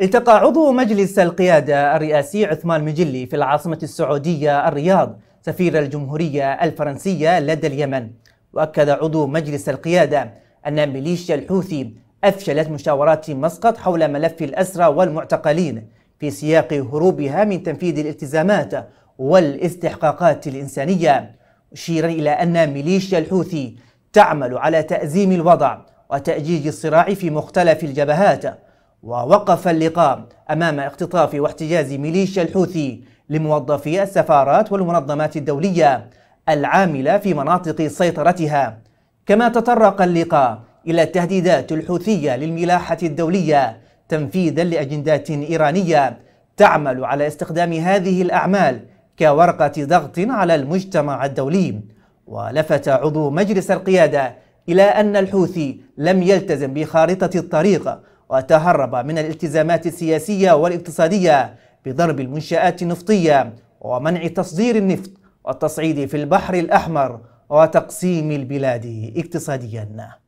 التقى عضو مجلس القيادة الرئاسي عثمان مجلي في العاصمة السعودية الرياض سفير الجمهورية الفرنسية لدى اليمن وأكد عضو مجلس القيادة أن ميليشيا الحوثي أفشلت مشاورات مسقط حول ملف الأسرى والمعتقلين في سياق هروبها من تنفيذ الالتزامات والاستحقاقات الإنسانية مشيرا إلى أن ميليشيا الحوثي تعمل على تأزيم الوضع وتأجيج الصراع في مختلف الجبهات ووقف اللقاء أمام اختطاف واحتجاز ميليشيا الحوثي لموظفي السفارات والمنظمات الدولية العاملة في مناطق سيطرتها كما تطرق اللقاء إلى التهديدات الحوثية للملاحة الدولية تنفيذا لأجندات إيرانية تعمل على استخدام هذه الأعمال كورقة ضغط على المجتمع الدولي ولفت عضو مجلس القيادة إلى أن الحوثي لم يلتزم بخارطة الطريق وتهرب من الالتزامات السياسية والاقتصادية بضرب المنشآت النفطية ومنع تصدير النفط والتصعيد في البحر الأحمر وتقسيم البلاد اقتصاديا